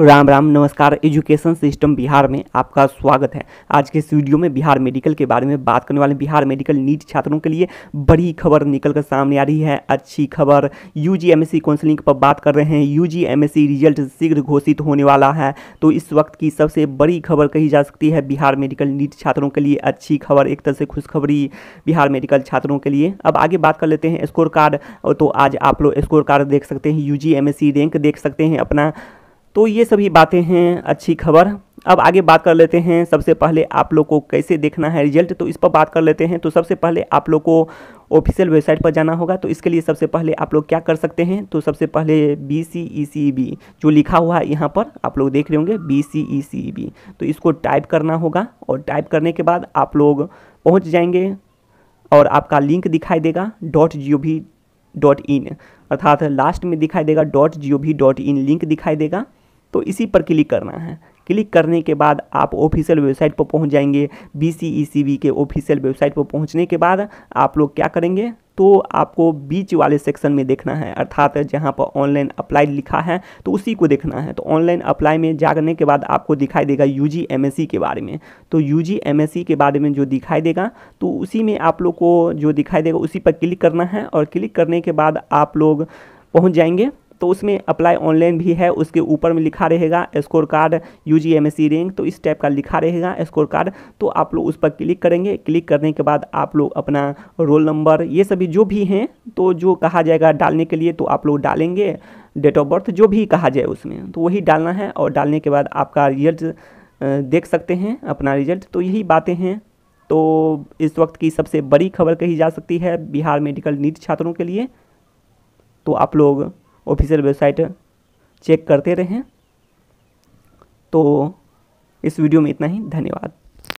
राम राम नमस्कार education system Bihar में आपका स्वागत है आज के इस वीडियो में बिहार मेडिकल के बारे में बात करने वाले बिहार मेडिकल नीट छात्रों के लिए बड़ी खबर निकल कर सामने आ रही है अच्छी खबर यू जी एम काउंसलिंग पर बात कर रहे हैं यू जी एम रिजल्ट शीघ्र घोषित होने वाला है तो इस वक्त की सबसे बड़ी खबर कही जा सकती है बिहार मेडिकल नीट छात्रों के लिए अच्छी खबर एक तरह से खुशखबरी बिहार मेडिकल छात्रों के लिए अब आगे बात कर लेते हैं स्कोर कार्ड तो आज आप लोग स्कोर कार्ड देख सकते हैं यू जी रैंक देख सकते हैं अपना तो ये सभी बातें हैं अच्छी खबर अब आगे बात कर लेते हैं सबसे पहले आप लोग को कैसे देखना है रिजल्ट तो इस पर बात कर लेते हैं तो सबसे पहले आप लोग को ऑफिशियल वेबसाइट पर जाना होगा तो इसके लिए सबसे पहले आप लोग क्या कर सकते हैं तो सबसे पहले बी सी ई सी बी जो लिखा हुआ है यहाँ पर आप लोग देख रहे होंगे बी सी ई सी बी तो इसको टाइप करना होगा और टाइप करने के बाद आप लोग पहुँच जाएंगे और आपका लिंक दिखाई देगा dot G O V dot in अर्थात लास्ट में दिखाई देगा dot G O V dot in link दिखाई देगा तो इसी पर क्लिक करना है क्लिक करने के बाद आप ऑफिशियल वेबसाइट पर पहुंच जाएंगे बी सी e के ऑफिशियल वेबसाइट पर पहुंचने के बाद आप लोग क्या करेंगे तो आपको बीच वाले सेक्शन में देखना है अर्थात जहाँ पर ऑनलाइन अप्लाई लिखा है तो उसी को देखना है तो ऑनलाइन अप्लाई में जाने के बाद आपको दिखाई देगा यू जी के बारे में तो यू जी के बारे में जो दिखाई देगा तो उसी में आप लोग को जो दिखाई देगा उसी पर क्लिक करना है और क्लिक करने के बाद आप लोग पहुँच जाएंगे तो उसमें अप्लाई ऑनलाइन भी है उसके ऊपर में लिखा रहेगा score card U G M S C rank तो इस टाइप का लिखा रहेगा स्कोर कार्ड तो आप लोग उस पर क्लिक करेंगे क्लिक करने के बाद आप लोग अपना रोल नंबर ये सभी जो भी हैं तो जो कहा जाएगा डालने के लिए तो आप लोग डालेंगे डेट ऑफ बर्थ जो भी कहा जाए उसमें तो वही डालना है और डालने के बाद आपका रिजल्ट देख सकते हैं अपना रिजल्ट तो यही बातें हैं तो इस वक्त की सबसे बड़ी खबर कही जा सकती है बिहार मेडिकल नीट छात्रों के लिए तो आप लोग ऑफिशियल वेबसाइट चेक करते रहें तो इस वीडियो में इतना ही धन्यवाद